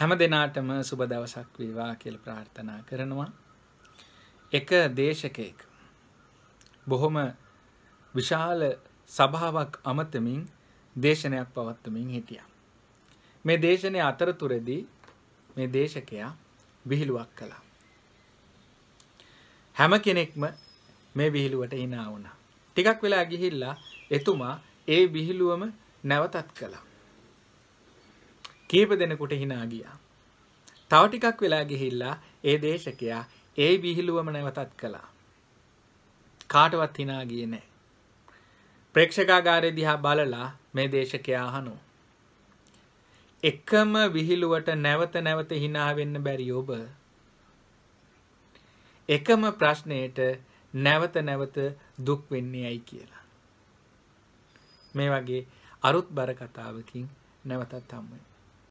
හැම දෙනාටම සුබ දවසක් වේවා කියල ප්‍රාර්ථනා කරනවා. එක දේශකයක. බොහොම විශාල සභාවක් අමතමින් දේශනයක් පවත්තමින් හිටිය. මේ දේශනය අතරතුරදී මේ දේශකයා විහිළුවක් කළා. හැම කෙනෙක්ම මේ විහිළුවට හිනා වුණා. ටිකක් වෙලා ගිහිල්ලා එතුමා ඒ විහිළුවම නැවතත් කළා. කීප දෙනෙකුට හිනා ගියා. තව ටිකක් වෙලා ගිහිල්ලා ඒ දේශකයා ඒ විහිළුවම නැවතත් කළා. කාටවත් හිනා ගියේ නැහැ. ප්‍රේක්ෂකාගාරය දිහා බලලා මේ දේශකයා අහනවා. එකම විහිළුවට නැවත නැවත හිනා වෙන්න බැරි ඔබ එකම ප්‍රශ්නයට නැවත නැවත දුක් වෙන්නේ ඇයි කියලා. මේ වගේ අරුත් බර කතාවකින් නැවතත් හම්බ වෙනවා.